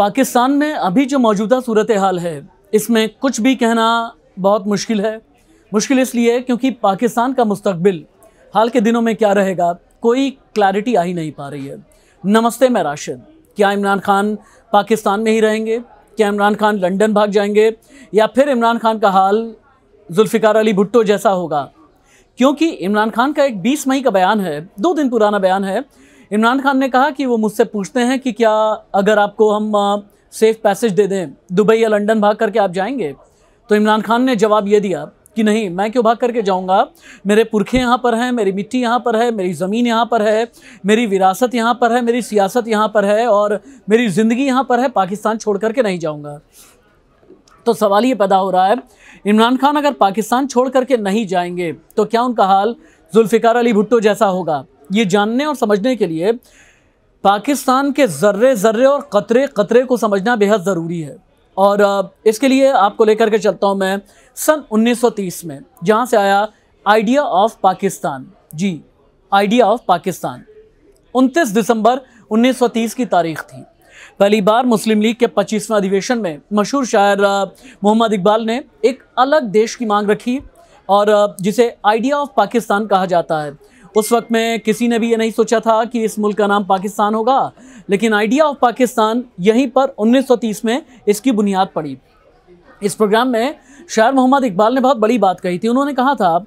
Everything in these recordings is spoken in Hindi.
पाकिस्तान में अभी जो मौजूदा सूरत हाल है इसमें कुछ भी कहना बहुत मुश्किल है मुश्किल इसलिए क्योंकि पाकिस्तान का मुस्तबिल हाल के दिनों में क्या रहेगा कोई क्लैरिटी आ ही नहीं पा रही है नमस्ते मैं राशिद क्या इमरान खान पाकिस्तान में ही रहेंगे क्या इमरान खान लंदन भाग जाएंगे या फिर इमरान खान का हाल जुल्फ़िकार अली भुट्टो जैसा होगा क्योंकि इमरान खान का एक 20 मई का बयान है दो दिन पुराना बयान है इमरान खान ने कहा कि वो मुझसे पूछते हैं कि क्या अगर आपको हम सेफ पैसेज दे दें दुबई या लंदन भाग करके आप जाएंगे तो इमरान खान ने जवाब ये दिया कि नहीं मैं क्यों भाग करके जाऊंगा मेरे पुरखे यहाँ पर हैं मेरी मिट्टी यहाँ पर है मेरी ज़मीन यहाँ पर है मेरी विरासत यहाँ पर है मेरी सियासत यहाँ पर है और मेरी ज़िंदगी यहाँ पर है पाकिस्तान छोड़ करके नहीं जाऊँगा तो सवाल ये पैदा हो रहा है इमरान खान अगर पाकिस्तान छोड़ करके नहीं जाएंगे तो क्या उनका हाल जुल्फ़िकार अली भुट्टो जैसा होगा ये जानने और समझने के लिए पाकिस्तान के ज़र्रे ज़र्रे और क़तरे क़तरे को समझना बेहद ज़रूरी है और इसके लिए आपको लेकर के चलता हूँ मैं सन 1930 में जहाँ से आया idea of Pakistan ji idea of Pakistan 29 दिसंबर 1930 की तारीख थी पहली बार मुस्लिम लीग के 25वें अधिवेशन में मशहूर शायर मोहम्मद इकबाल ने एक अलग देश की मांग रखी और जिसे आइडिया ऑफ पाकिस्तान कहा जाता है उस वक्त में किसी ने भी ये नहीं सोचा था कि इस मुल्क का नाम पाकिस्तान होगा लेकिन आइडिया ऑफ पाकिस्तान यहीं पर 1930 में इसकी बुनियाद पड़ी इस प्रोग्राम में शायर मोहम्मद इकबाल ने बहुत बड़ी बात कही थी उन्होंने कहा था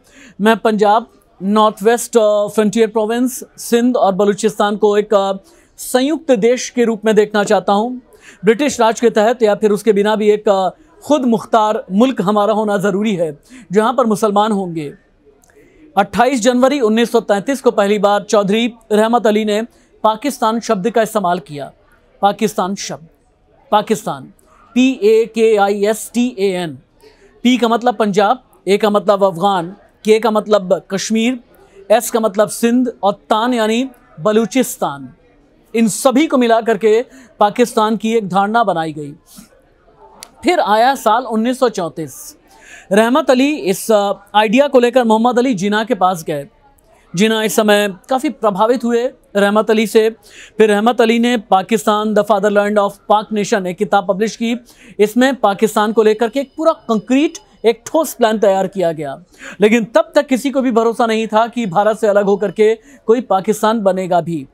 मैं Punjab north west frontier province Sindh और बलूचिस्तान को एक uh, संयुक्त देश के रूप में देखना चाहता हूँ ब्रिटिश राज के तहत या फिर उसके बिना भी एक uh, खुद मुख्तार मुल्क हमारा होना ज़रूरी है जहाँ पर मुसलमान होंगे 28 जनवरी 1933 को पहली बार चौधरी रहमत अली ने पाकिस्तान शब्द का इस्तेमाल किया पाकिस्तान शब्द Pakistan P A K I S T A N पी का मतलब पंजाब ए का मतलब अफगान के का मतलब कश्मीर एस का मतलब सिंध और तान यानी बलूचिस्तान इन सभी को मिला करके पाकिस्तान की एक धारणा बनाई गई फिर आया साल उन्नीस रहमत अली इस आइडिया को लेकर मोहम्मद अली जिना के पास गए जिना इस समय काफ़ी प्रभावित हुए रहमत अली से फिर रहमत अली ने Pakistan the fatherland of Pak nation एक किताब पब्लिश की इसमें पाकिस्तान को लेकर के एक पूरा कंक्रीट एक ठोस प्लान तैयार किया गया लेकिन तब तक किसी को भी भरोसा नहीं था कि भारत से अलग होकर के कोई पाकिस्तान बनेगा भी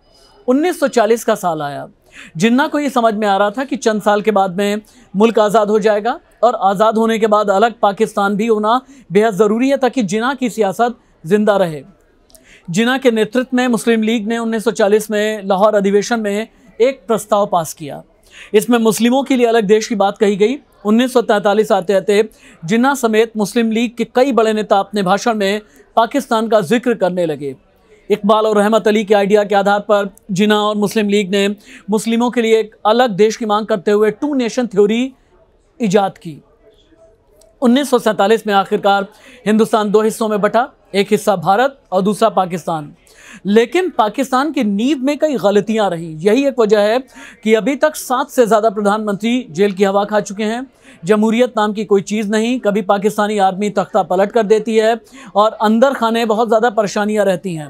1940 का साल आया जिन्ना को ये समझ में आ रहा था कि चंद साल के बाद में मुल्क आज़ाद हो जाएगा और आज़ाद होने के बाद अलग पाकिस्तान भी होना बेहद ज़रूरी है ताकि जिना की सियासत ज़िंदा रहे जिना के नेतृत्व में मुस्लिम लीग ने 1940 में लाहौर अधिवेशन में एक प्रस्ताव पास किया इसमें मुस्लिमों के लिए अलग देश की बात कही गई उन्नीस सौ आते आते जिन्ना समेत मुस्लिम लीग के कई बड़े नेता अपने भाषण में पाकिस्तान का जिक्र करने लगे इकबाल और रहमत अली के आइडिया के आधार पर जिना और मुस्लिम लीग ने मुस्लिमों के लिए एक अलग देश की मांग करते हुए टू नेशन थ्योरी ईजाद की उन्नीस में आखिरकार हिंदुस्तान दो हिस्सों में बटा एक हिस्सा भारत और दूसरा पाकिस्तान लेकिन पाकिस्तान की नींव में कई गलतियां रहीं यही एक वजह है कि अभी तक सात से ज़्यादा प्रधानमंत्री जेल की हवा खा चुके हैं जमहूरियत नाम की कोई चीज़ नहीं कभी पाकिस्तानी आर्मी तख्ता पलट कर देती है और अंदर खाने बहुत ज़्यादा परेशानियाँ रहती हैं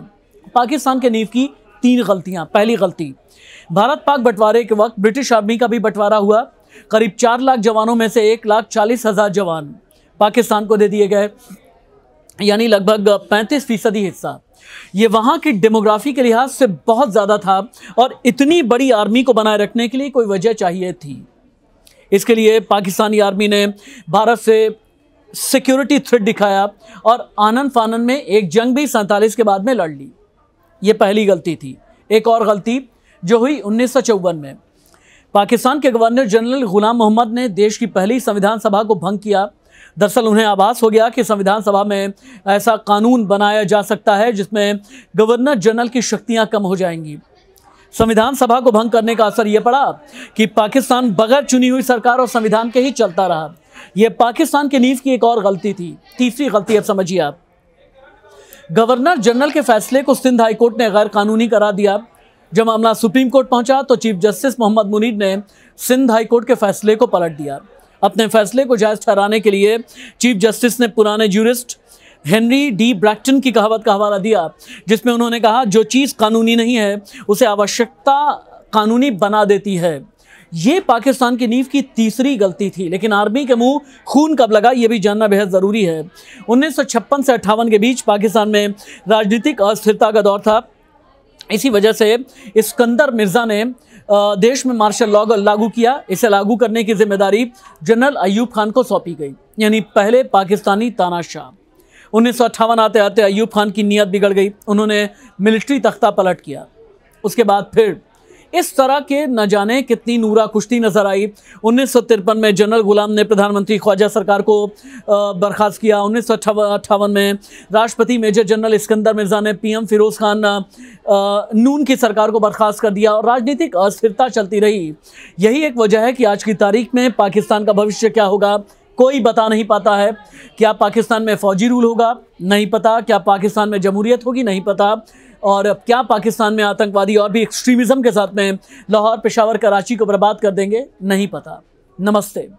पाकिस्तान के नींव की तीन गलतियाँ पहली गलती भारत पाक बंटवारे के वक्त ब्रिटिश आर्मी का भी बंटवारा हुआ करीब चार लाख जवानों में से एक लाख चालीस हज़ार जवान पाकिस्तान को दे दिए गए यानी लगभग पैंतीस फीसदी हिस्सा ये वहां की डेमोग्राफी के लिहाज से बहुत ज़्यादा था और इतनी बड़ी आर्मी को बनाए रखने के लिए कोई वजह चाहिए थी इसके लिए पाकिस्तानी आर्मी ने भारत से सिक्योरिटी थ्रेट दिखाया और आनंद फानन में एक जंग भी सैंतालीस के बाद में लड़ ली ये पहली गलती थी एक और गलती जो हुई उन्नीस में पाकिस्तान के गवर्नर जनरल गुलाम मोहम्मद ने देश की पहली संविधान सभा को भंग किया दरअसल उन्हें आभास हो गया कि संविधान सभा में ऐसा कानून बनाया जा सकता है जिसमें गवर्नर जनरल की शक्तियां कम हो जाएंगी संविधान सभा को भंग करने का असर यह पड़ा कि पाकिस्तान बगैर चुनी हुई सरकार और संविधान के ही चलता रहा यह पाकिस्तान के नीव की एक और गलती थी तीसरी गलती अब समझिए आप गवर्नर जनरल के फैसले को सिंध हाईकोर्ट ने गैर कानूनी करा दिया जब मामला सुप्रीम कोर्ट पहुंचा तो चीफ जस्टिस मोहम्मद मुनीर ने सिंध हाईकोर्ट के फैसले को पलट दिया अपने फैसले को जायज़ ठहराने के लिए चीफ जस्टिस ने पुराने जूरिस्ट हेनरी डी ब्रैक्टन की कहावत का हवाला दिया जिसमें उन्होंने कहा जो चीज़ कानूनी नहीं है उसे आवश्यकता कानूनी बना देती है ये पाकिस्तान की नींव की तीसरी गलती थी लेकिन आर्मी के मुंह खून कब लगा ये भी जानना बेहद ज़रूरी है उन्नीस से अट्ठावन के बीच पाकिस्तान में राजनीतिक अस्थिरता का दौर था इसी वजह से इस्कंदर मिर्ज़ा ने देश में मार्शल लॉ लागू किया इसे लागू करने की जिम्मेदारी जनरल अयूब खान को सौंपी गई यानी पहले पाकिस्तानी तानाशाह उन्नीस सौ अट्ठावन आते आते अयूब खान की नीयत बिगड़ गई उन्होंने मिलिट्री तख्ता पलट किया उसके बाद फिर इस तरह के न जाने कितनी नूरा कुश्ती नजर आई उन्नीस में जनरल गुलाम ने प्रधानमंत्री ख्वाजा सरकार को बर्खास्त किया उन्नीस में राष्ट्रपति मेजर जनरल इस्कंदर मिर्जा ने पीएम फिरोज खान नून की सरकार को बर्खास्त कर दिया और राजनीतिक अस्थिरता चलती रही यही एक वजह है कि आज की तारीख में पाकिस्तान का भविष्य क्या होगा कोई बता नहीं पाता है क्या पाकिस्तान में फौजी रूल होगा नहीं पता क्या पाकिस्तान में जमहूरियत होगी नहीं पता और अब क्या पाकिस्तान में आतंकवादी और भी एक्सट्रीमिज़म के साथ में लाहौर पेशावर कराची को बर्बाद कर देंगे नहीं पता नमस्ते